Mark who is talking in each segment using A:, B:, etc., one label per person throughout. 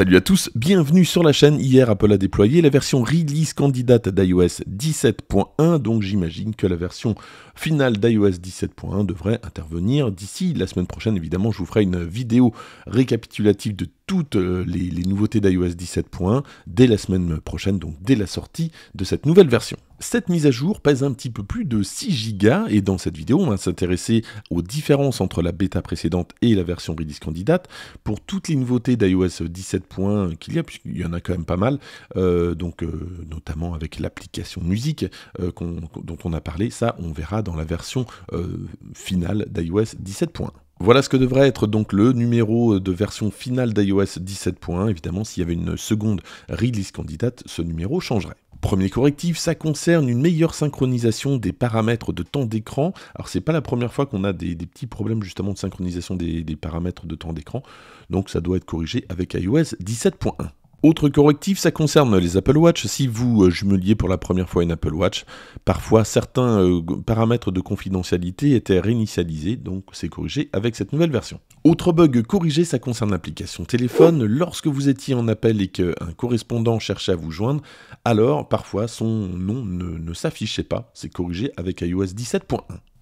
A: Salut à tous, bienvenue sur la chaîne. Hier, Apple a déployé la version release candidate d'iOS 17.1, donc j'imagine que la version finale d'iOS 17.1 devrait intervenir d'ici la semaine prochaine. Évidemment, je vous ferai une vidéo récapitulative de toutes euh, les, nouveautés d'iOS 17.1 dès la semaine prochaine, donc dès la sortie de cette nouvelle version. Cette mise à jour pèse un petit peu plus de 6 gigas et dans cette vidéo, on va s'intéresser aux différences entre la bêta précédente et la version release candidate pour toutes les nouveautés d'iOS 17.1 qu'il y a, puisqu'il y en a quand même pas mal, euh, donc euh, notamment avec l'application musique euh, dont on a parlé, ça on verra dans la version finale d'iOS 17.1. Voilà ce que devrait être donc le numéro de version finale d'iOS 17.1. Évidemment, s'il y avait une seconde release candidate, ce numéro changerait. Premier correctif, ça concerne une meilleure synchronisation des paramètres de temps d'écran. Alors c'est pas la première fois qu'on a des, petits problèmes justement de synchronisation des, des paramètres de temps d'écran, donc ça doit être corrigé avec iOS 17.1. Autre correctif, ça concerne les Apple Watch. Si vous euh, jumeliez pour la première fois une Apple Watch, parfois certains euh, paramètres de confidentialité étaient réinitialisés, donc c'est corrigé avec cette nouvelle version. Autre bug corrigé, ça concerne l'application téléphone. Lorsque vous étiez en appel et qu'un correspondant cherchait à vous joindre, alors parfois son nom ne, s'affichait pas. C'est corrigé avec iOS 17.1.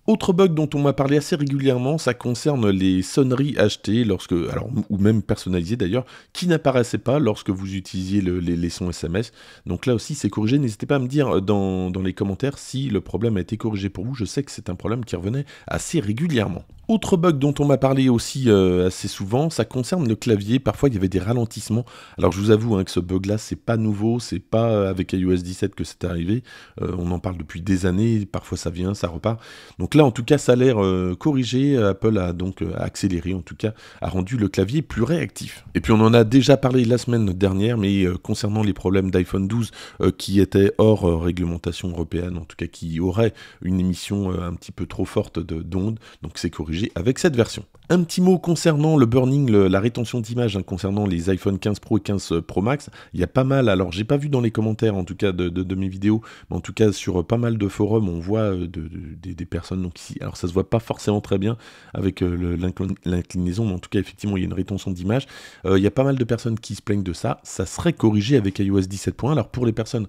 A: Autre bug dont on m'a parlé assez régulièrement, ça concerne les sonneries achetées lorsque, alors, ou même personnalisées d'ailleurs, qui n'apparaissaient pas lorsque vous utilisiez les, sons SMS. Donc là aussi, c'est corrigé. N'hésitez pas à me dire euh, dans, les commentaires si le problème a été corrigé pour vous. Je sais que c'est un problème qui revenait assez régulièrement. Autre bug dont on m'a parlé aussi euh, assez souvent, ça concerne le clavier. Parfois, il y avait des ralentissements. Alors, je vous avoue hein, que ce bug-là, c'est pas nouveau, c'est pas euh, avec iOS 17 que c'est arrivé. on en parle depuis des années. Parfois, ça vient, ça repart. Donc là, en tout cas, ça a l'air euh, corrigé. Apple a donc euh, accéléré, en tout cas, a rendu le clavier plus réactif. Et puis, on en a déjà parlé la semaine dernière, mais euh, concernant les problèmes d'iPhone 12 qui étaient hors réglementation européenne, en tout cas qui auraient une émission un petit peu trop forte d'ondes, donc c'est corrigé avec cette version. Un petit mot concernant le burning, la rétention d'image, hein, concernant les iPhone 15 Pro et 15 euh, Pro Max. Il y a pas mal, alors j'ai pas vu dans les commentaires en tout cas de, mes vidéos, mais en tout cas sur euh, pas mal de forums, on voit euh, des personnes, donc ici, alors ça se voit pas forcément très bien avec l'inclinaison, mais en tout cas effectivement il y a une rétention d'image. il y a pas mal de personnes qui se plaignent de ça. Ça serait corrigé avec iOS 17.1. Alors pour les personnes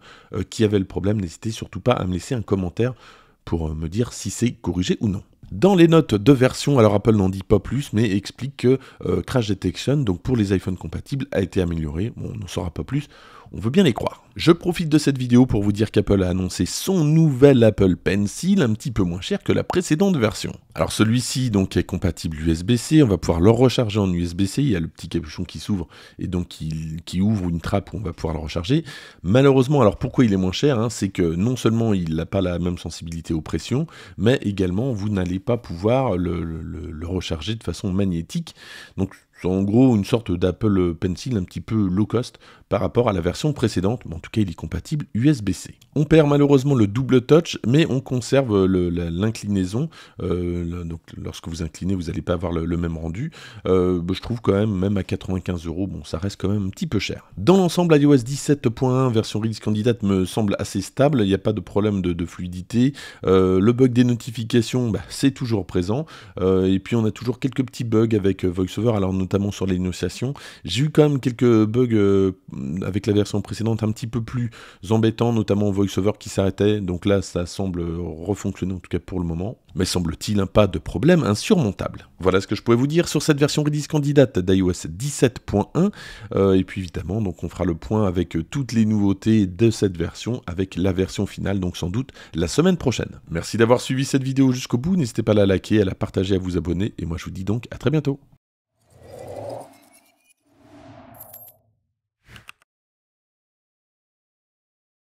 A: qui avaient le problème, n'hésitez surtout pas à me laisser un commentaire pour me dire si c'est corrigé ou non. Dans les notes de version, alors Apple n'en dit pas plus, mais explique que euh, Crash Detection, donc pour les iPhones compatibles, a été amélioré. on n'en saura pas plus. On veut bien les croire. Je profite de cette vidéo pour vous dire qu'Apple a annoncé son nouvel Apple Pencil, un petit peu moins cher que la précédente version. Alors celui-ci donc est compatible USB-C, on va pouvoir le recharger en USB-C, il y a le petit capuchon qui s'ouvre et donc qui, ouvre une trappe où on va pouvoir le recharger. Malheureusement, alors pourquoi il est moins cher hein, C'est que non seulement il n'a pas la même sensibilité aux pressions, mais également vous n'allez pas pouvoir le, le recharger de façon magnétique. Donc c'est en gros une sorte d'Apple Pencil un petit peu low cost par rapport à la version précédente, mais en tout cas il est compatible USB-C. On perd malheureusement le double touch, mais on conserve l'inclinaison. Euh, donc lorsque vous inclinez, vous n'allez pas avoir le, même rendu. Euh, bah, je trouve quand même, même à 95 euros, bon, ça reste quand même un petit peu cher. Dans l'ensemble, iOS 17.1 version release candidate me semble assez stable. Il n'y a pas de problème de, fluidité. Euh, le bug des notifications, bah, c'est toujours présent. et puis on a toujours quelques petits bugs avec VoiceOver. Alors notamment sur l'énonciation. J'ai eu quand même quelques bugs euh, avec la version précédente un petit peu plus embêtant, notamment VoiceOver qui s'arrêtait. Donc là, ça semble refonctionner, en tout cas pour le moment. Mais semble-t-il, un pas de problème insurmontable. Voilà ce que je pouvais vous dire sur cette version Redis candidate d'iOS 17.1. Euh, et puis évidemment, donc on fera le point avec euh, toutes les nouveautés de cette version, avec la version finale, donc sans doute la semaine prochaine. Merci d'avoir suivi cette vidéo jusqu'au bout. N'hésitez pas à la liker, à la partager, à vous abonner. Et moi, je vous dis donc à très bientôt.